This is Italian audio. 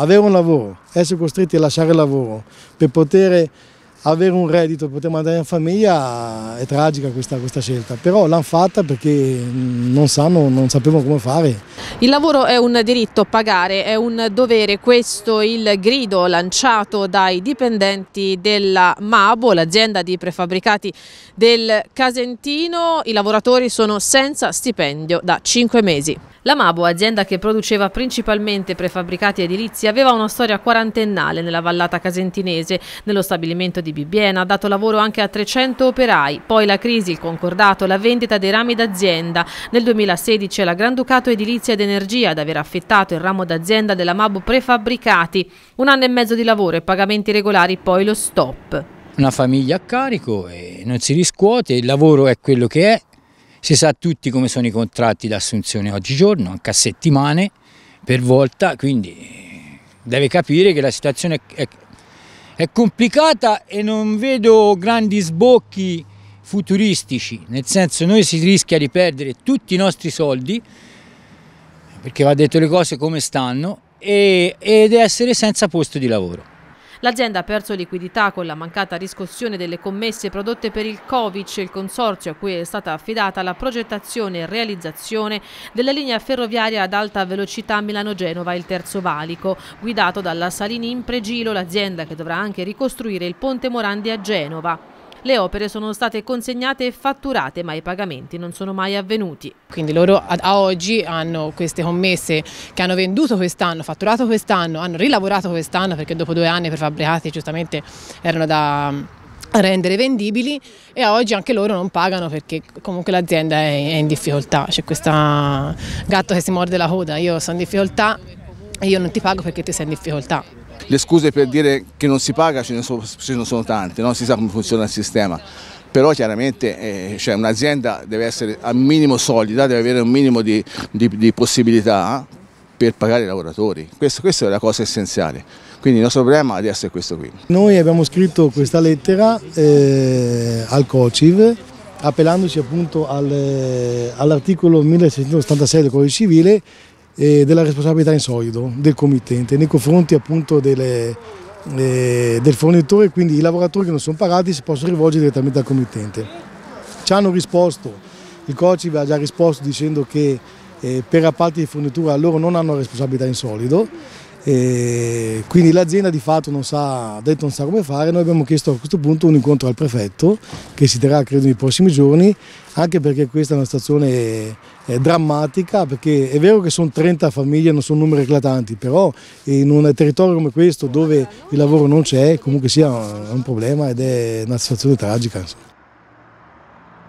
avere un lavoro, essere costretti a lasciare il lavoro per poter avere un reddito poter mandare in famiglia è tragica questa, questa scelta, però l'hanno fatta perché mm, non sanno, non sapevano come fare. Il lavoro è un diritto, pagare è un dovere, questo il grido lanciato dai dipendenti della Mabo, l'azienda di prefabbricati del Casentino, i lavoratori sono senza stipendio da 5 mesi. La Mabo, azienda che produceva principalmente prefabbricati edilizi, aveva una storia quarantennale nella vallata casentinese, nello stabilimento di di Bibbiena ha dato lavoro anche a 300 operai, poi la crisi, il concordato, la vendita dei rami d'azienda. Nel 2016 è la Granducato Edilizia ed Energia ad aver affettato il ramo d'azienda della Mabo prefabbricati. Un anno e mezzo di lavoro e pagamenti regolari, poi lo stop. Una famiglia a carico, e non si riscuote, il lavoro è quello che è, si sa tutti come sono i contratti d'assunzione oggigiorno, anche a settimane per volta, quindi deve capire che la situazione è è complicata e non vedo grandi sbocchi futuristici, nel senso noi si rischia di perdere tutti i nostri soldi, perché va detto le cose come stanno, e, ed essere senza posto di lavoro. L'azienda ha perso liquidità con la mancata riscossione delle commesse prodotte per il Covic, il consorzio a cui è stata affidata la progettazione e realizzazione della linea ferroviaria ad alta velocità Milano-Genova, il Terzo Valico, guidato dalla Salini in Pregilo, l'azienda che dovrà anche ricostruire il ponte Morandi a Genova. Le opere sono state consegnate e fatturate ma i pagamenti non sono mai avvenuti. Quindi loro a oggi hanno queste commesse che hanno venduto quest'anno, fatturato quest'anno, hanno rilavorato quest'anno perché dopo due anni per fabbricati giustamente erano da rendere vendibili e oggi anche loro non pagano perché comunque l'azienda è in difficoltà, c'è questo gatto che si morde la coda, io sono in difficoltà io non ti pago perché tu sei in difficoltà. Le scuse per dire che non si paga ce ne sono, ce ne sono tante, no? si sa come funziona il sistema però chiaramente eh, cioè un'azienda deve essere al minimo solida, deve avere un minimo di, di, di possibilità per pagare i lavoratori, questo, questa è la cosa essenziale, quindi il nostro problema adesso è questo qui. Noi abbiamo scritto questa lettera eh, al COCIV appellandoci appunto al, eh, all'articolo 1686 del codice civile e della responsabilità in solido del committente nei confronti appunto delle, eh, del fornitore, quindi i lavoratori che non sono pagati si possono rivolgere direttamente al committente. Ci hanno risposto, il COCI ha già risposto dicendo che eh, per appalti di fornitura loro non hanno responsabilità in solido e quindi l'azienda di fatto non sa, ha detto non sa come fare, noi abbiamo chiesto a questo punto un incontro al prefetto che si terrà credo nei prossimi giorni, anche perché questa è una situazione eh, drammatica, perché è vero che sono 30 famiglie, non sono numeri eclatanti, però in un territorio come questo dove il lavoro non c'è, comunque sia un problema ed è una situazione tragica.